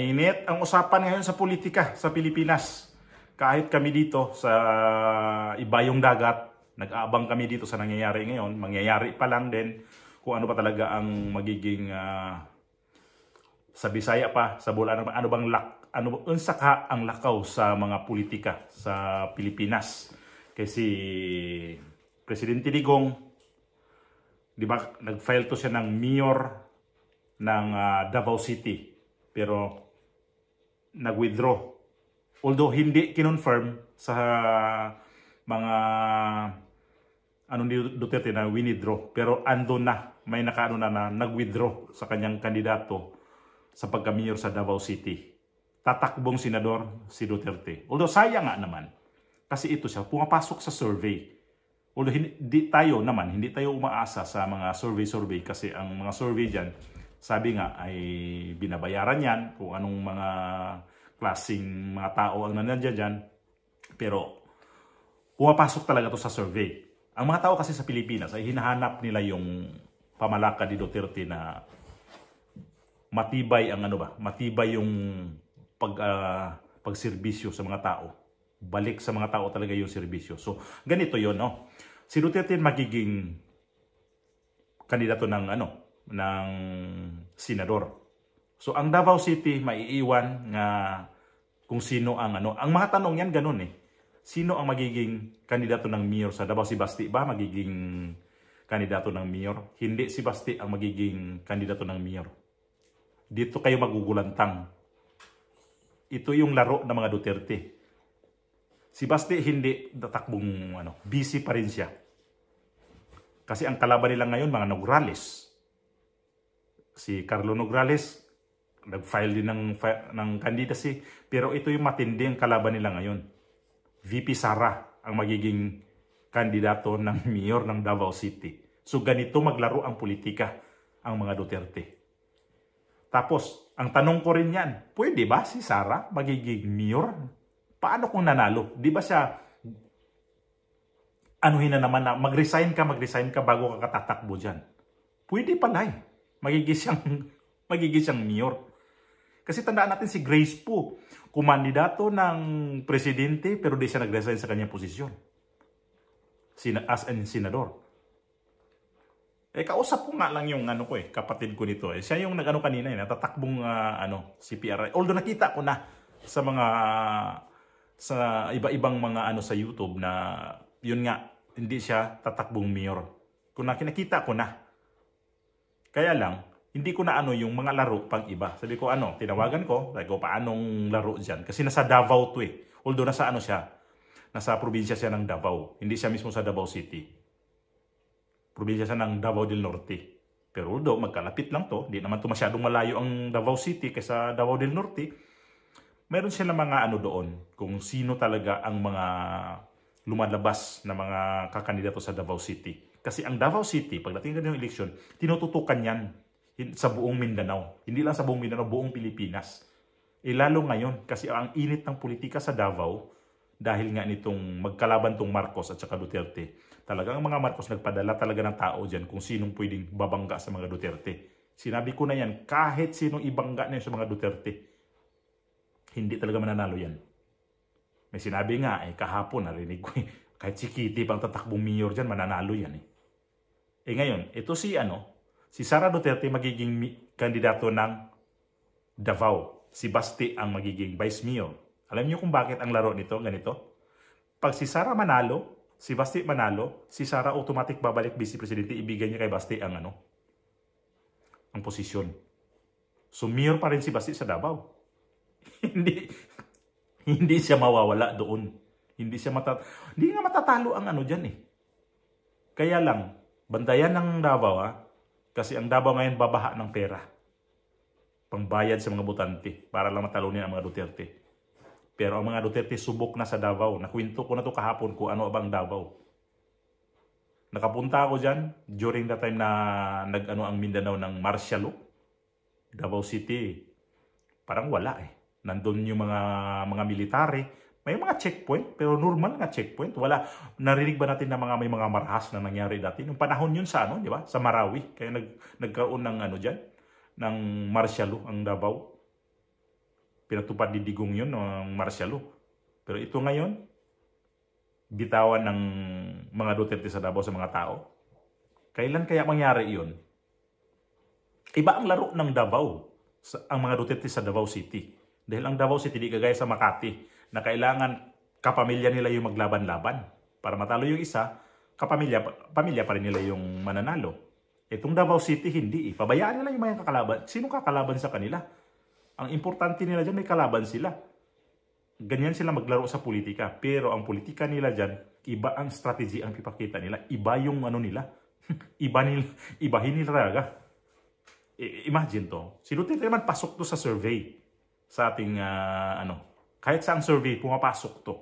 Mainit ang usapan ngayon sa politika sa Pilipinas. Kahit kami dito sa iba yung dagat, nag-aabang kami dito sa nangyayari ngayon. Mangyayari pa lang din kung ano pa talaga ang magiging uh, sa Bisaya pa, sa Bola, ano, ano bang lak, ano, unsaka ang lakaw sa mga politika sa Pilipinas. Kasi Presidente Digong, di ba, nag-file to siya ng mayor ng uh, Davao City pero nag-withdraw. Although hindi kinonfirm sa mga ano ni Duterte na withdraw pero ando na may nakaano na na nag-withdraw sa kanyang kandidato sa pagkamayor sa Davao City. Tatakbong senador si Duterte. Although sayang nga naman kasi ito siya pumapasok sa survey. Although hindi tayo naman hindi tayo umaasa sa mga survey survey kasi ang mga survey diyan sabi nga ay binabayaran yan kung anong mga klasing mga tao ang nandiyan dyan. Pero pumapasok talaga to sa survey. Ang mga tao kasi sa Pilipinas ay hinahanap nila yung pamalaka ni Duterte na matibay ang ano ba, matibay yung pag uh, ah, pagserbisyo sa mga tao. Balik sa mga tao talaga yung serbisyo. So ganito 'yon, no. Si Duterte magiging kandidato ng ano, ng senador. So ang Davao City maiiwan nga kung sino ang ano. Ang mga tanong yan ganun eh. Sino ang magiging kandidato ng mayor sa Davao? Si Basti ba magiging kandidato ng mayor? Hindi si Basti ang magiging kandidato ng mayor. Dito kayo magugulantang. Ito yung laro ng mga Duterte. Si Basti hindi tatakbong ano, busy pa rin siya. Kasi ang kalaban nila ngayon mga Nograles si Carlo Nograles, nag-file din ng, ng candidacy. Pero ito yung matindi ang kalaban nila ngayon. VP Sara ang magiging kandidato ng mayor ng Davao City. So ganito maglaro ang politika ang mga Duterte. Tapos, ang tanong ko rin yan, pwede ba si Sara magiging mayor? Paano kung nanalo? Di ba siya anuhin na naman na mag-resign ka, mag-resign ka bago ka katatakbo dyan. Pwede pala eh magigisang magigisang mayor. Kasi tandaan natin si Grace po, kumandidato ng presidente pero di siya nag-resign sa kanyang posisyon. Sina, as an senador. Eh, kausap ko nga lang yung ano ko eh, kapatid ko nito. Eh, siya yung nag-ano kanina eh, natatakbong uh, ano, CPRI. Although nakita ko na sa mga, sa iba-ibang mga ano sa YouTube na yun nga, hindi siya tatakbong mayor. Kung nakita ko na, kaya lang, hindi ko na ano yung mga laro pang iba. Sabi ko ano, tinawagan ko, sabi ko paanong laro dyan. Kasi nasa Davao to eh. Although nasa ano siya, nasa probinsya siya ng Davao. Hindi siya mismo sa Davao City. Probinsya siya ng Davao del Norte. Pero although magkalapit lang to, hindi naman to masyadong malayo ang Davao City kaysa Davao del Norte. Meron sila mga ano doon kung sino talaga ang mga lumalabas na mga kakandidato sa Davao City. Kasi ang Davao City, pagdating ng eleksyon, tinututukan yan sa buong Mindanao. Hindi lang sa buong Mindanao, buong Pilipinas. E lalo ngayon, kasi ang init ng politika sa Davao, dahil nga nitong magkalaban tong Marcos at saka Duterte, talagang mga Marcos nagpadala talaga ng tao dyan kung sinong pwedeng babangga sa mga Duterte. Sinabi ko na yan, kahit sinong ibangga niya sa mga Duterte, hindi talaga mananalo yan. May sinabi nga, eh, kahapon narinig ko eh, kahit si Kitty pang tatakbong mayor dyan, mananalo yan eh. Eh ngayon, ito si ano, si Sara Duterte magiging kandidato ng Davao. Si Basti ang magiging vice mayor. Alam niyo kung bakit ang laro nito ganito? Pag si Sara manalo, si Basti manalo, si Sara automatic babalik vice presidente, ibigay niya kay Basti ang ano, ang posisyon. So mayor pa rin si Basti sa Davao. hindi hindi siya mawawala doon. Hindi siya matat hindi nga matatalo ang ano diyan eh. Kaya lang Bantayan ng Davao ha. Kasi ang Davao ngayon babaha ng pera. Pangbayad sa mga butante para lang matalunin ang mga Duterte. Pero ang mga Duterte subok na sa Davao. Nakwento ko na to kahapon kung ano bang Davao. Nakapunta ako dyan during the time na nag-ano ang Mindanao ng martial law. Davao City. Parang wala eh. Nandun yung mga mga military may mga checkpoint, pero normal nga checkpoint. Wala, narinig ba natin na mga may mga marahas na nangyari dati? Yung panahon yun sa ano, di ba? Sa Marawi. Kaya nag, nagkaroon ng ano dyan, ng marsyalo ang Davao. Pinatupad ni Digong yun ng marsyalo. Pero ito ngayon, bitawan ng mga Duterte sa Davao sa mga tao. Kailan kaya mangyari yun? Iba ang laro ng Davao, sa, ang mga Duterte sa Davao City. Dahil ang Davao City di kagaya sa Makati na kailangan kapamilya nila yung maglaban-laban. Para matalo yung isa, kapamilya pamilya pa rin nila yung mananalo. Itong Davao City, hindi eh. Pabayaan nila yung mga kakalaban. Sino kakalaban sa kanila? Ang importante nila dyan, may kalaban sila. Ganyan sila maglaro sa politika. Pero ang politika nila dyan, iba ang strategy ang pipakita nila. Iba yung ano nila. iba nila, ibahin nila talaga. I- imagine to. Si Duterte naman pasok to sa survey sa ating uh, ano, kahit sa survey, pumapasok to.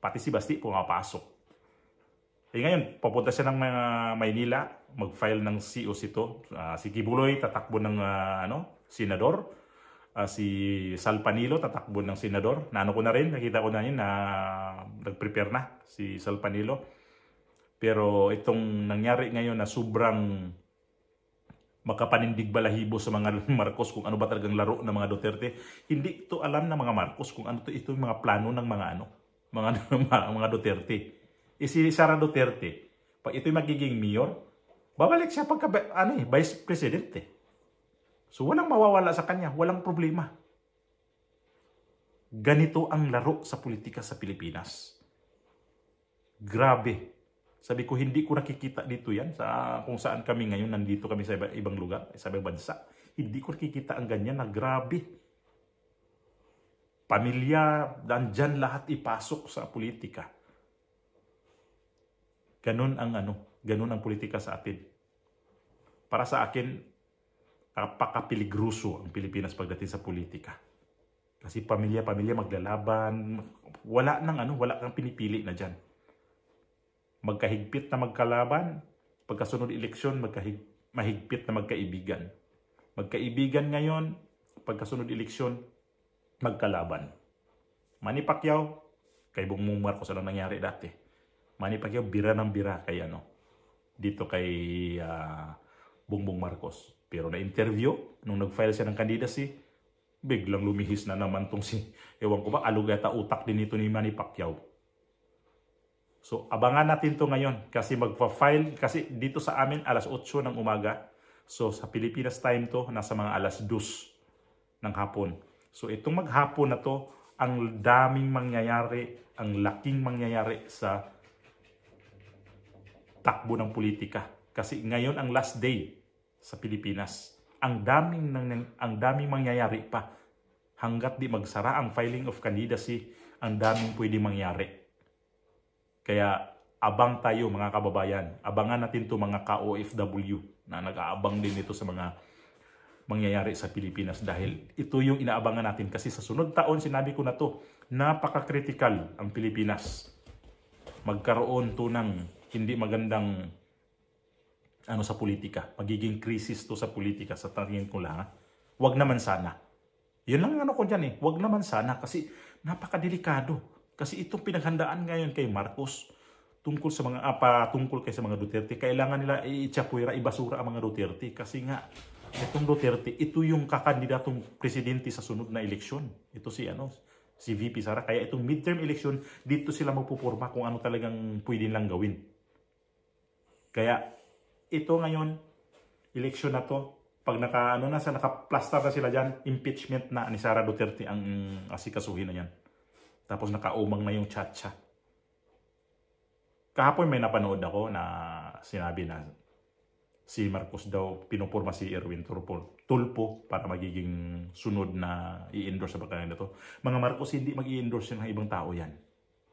Pati si Basti pumapasok. Eh ngayon, papunta siya ng uh, Maynila, mag-file ng COs ito. Uh, ah, si Kibuloy tatakbo ng uh, ano, senador. Uh, si Salpanilo tatakbo ng senador. Naano ko na rin, nakita ko na yun na nag-prepare na si Salpanilo. Pero itong nangyari ngayon na sobrang makapanindig balahibo sa mga Marcos kung ano ba talagang laro ng mga Duterte. Hindi ito alam ng mga Marcos kung ano to, ito yung mga plano ng mga ano, mga, mga, mga Duterte. E si Sara Duterte, pag ito'y magiging mayor, babalik siya pagka ano, eh, vice president eh. So walang mawawala sa kanya, walang problema. Ganito ang laro sa politika sa Pilipinas. Grabe. Sabi ko, hindi ko nakikita dito yan sa kung saan kami ngayon. Nandito kami sa iba, ibang lugar, sa ibang bansa. Hindi ko nakikita ang ganyan na grabe. Pamilya, nandyan lahat ipasok sa politika. Ganun ang ano, ganun ang politika sa atin. Para sa akin, napaka-peligroso ang Pilipinas pagdating sa politika. Kasi pamilya-pamilya maglalaban, wala nang ano, wala kang pinipili na diyan magkahigpit na magkalaban, pagkasunod eleksyon, magkahig, mahigpit na magkaibigan. Magkaibigan ngayon, pagkasunod eleksyon, magkalaban. Manny Pacquiao, kay Bongbong Marcos, ano nangyari dati? Manny Pacquiao, bira ng bira kay ano, dito kay uh, Bongbong Marcos. Pero na-interview, nung nag-file siya ng candidacy, biglang lumihis na naman tong si, ewan ko ba, alugata utak din ito ni Manny Pacquiao So abangan natin to ngayon kasi magpa-file kasi dito sa amin alas 8 ng umaga. So sa Pilipinas time to nasa mga alas 2 ng hapon. So itong maghapon na to ang daming mangyayari, ang laking mangyayari sa takbo ng politika. Kasi ngayon ang last day sa Pilipinas. Ang daming nang, ang daming mangyayari pa hangga't di magsara ang filing of candidacy, ang daming pwede mangyari. Kaya abang tayo mga kababayan. Abangan natin to mga ka-OFW na nag-aabang din ito sa mga mangyayari sa Pilipinas dahil ito yung inaabangan natin kasi sa sunod taon sinabi ko na to napaka-critical ang Pilipinas magkaroon to ng hindi magandang ano sa politika magiging krisis to sa politika sa tingin ko lang ha? wag naman sana yun lang ano ko dyan eh wag naman sana kasi napakadelikado kasi itong pinaghandaan ngayon kay Marcos tungkol sa mga apa, ah, tungkol kay sa mga Duterte, kailangan nila i-chapuira, ibasura ang mga Duterte kasi nga itong Duterte, ito yung kakandidatong presidente sa sunod na eleksyon. Ito si ano, si VP Sara. Kaya itong midterm election, dito sila magpuporma kung ano talagang pwede lang gawin. Kaya ito ngayon, eleksyon na to, pag naka, ano na, sa, nakaplastar na sila dyan, impeachment na ni Sara Duterte ang mm, asikasuhin na yan. Tapos nakaumang na yung chacha. Kahapon may napanood ako na sinabi na si Marcos daw pinupurma si Erwin Turpol, Tulpo para magiging sunod na i-endorse sa bakalayan na to. Mga Marcos, hindi mag-i-endorse ng ibang tao yan.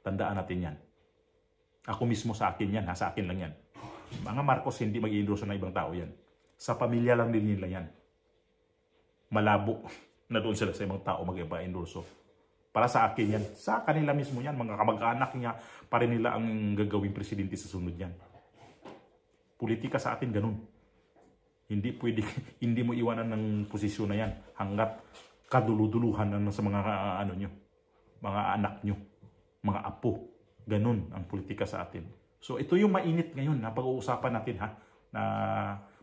Tandaan natin yan. Ako mismo sa akin yan, ha? sa akin lang yan. Mga Marcos, hindi mag-i-endorse ng ibang tao yan. Sa pamilya lang din nila yan. Malabo na doon sila sa ibang tao mag-endorse. Para sa akin yan. Sa kanila mismo yan. Mga kamag-anak niya. Pare nila ang gagawing presidente sa sunod yan. Politika sa atin ganun. Hindi pwede, hindi mo iwanan ng posisyon na yan hanggat kaduluduluhan na sa mga uh, ano nyo, mga anak nyo, mga apo. Ganun ang politika sa atin. So ito yung mainit ngayon na pag-uusapan natin ha, na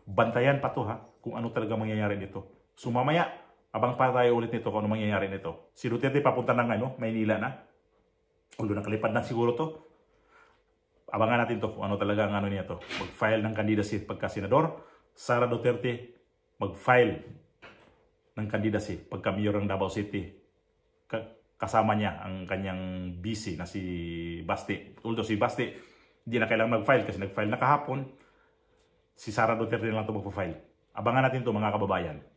bantayan pa to ha, kung ano talaga mangyayari dito. So mamaya, Abang pa tayo ulit nito kung ano mangyayari nito. Si Duterte papunta ng ano, Maynila na. Ulo nakalipad na siguro to. Abangan natin to kung ano talaga ang ano niya to. Mag-file ng candidacy pagka senador. Sara Duterte mag-file ng candidacy pagka mayor ng Davao City. kasama niya ang kanyang BC na si Basti. Although si Basti, hindi na kailangan mag-file kasi nag-file na kahapon. Si Sara Duterte na lang ito mag-file. Abangan natin to mga kababayan.